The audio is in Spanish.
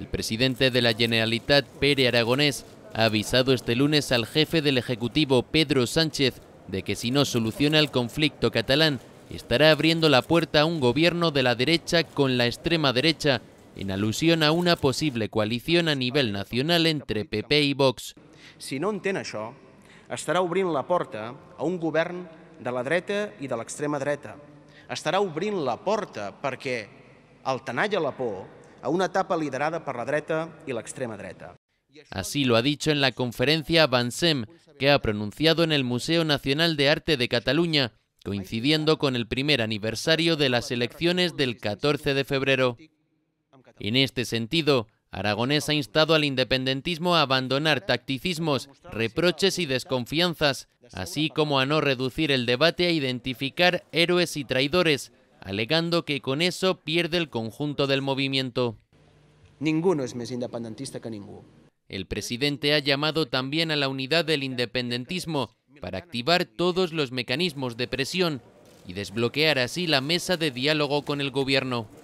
El presidente de la Generalitat, Pere Aragonés, ha avisado este lunes al jefe del Ejecutivo, Pedro Sánchez, de que si no soluciona el conflicto catalán, estará abriendo la puerta a un gobierno de la derecha con la extrema derecha, en alusión a una posible coalición a nivel nacional entre PP y Vox. Si no entén això, estará abriendo la puerta a un gobierno de la dreta y de la extrema derecha. Estará abriendo la puerta perquè el tenall la por a una etapa liderada por la derecha y la extrema derecha. Así lo ha dicho en la conferencia Bansem, que ha pronunciado en el Museo Nacional de Arte de Cataluña, coincidiendo con el primer aniversario de las elecciones del 14 de febrero. En este sentido, Aragonés ha instado al independentismo a abandonar tacticismos, reproches y desconfianzas, así como a no reducir el debate a identificar héroes y traidores, alegando que con eso pierde el conjunto del movimiento. Ninguno es más independentista que ningún. El presidente ha llamado también a la unidad del independentismo para activar todos los mecanismos de presión y desbloquear así la mesa de diálogo con el gobierno.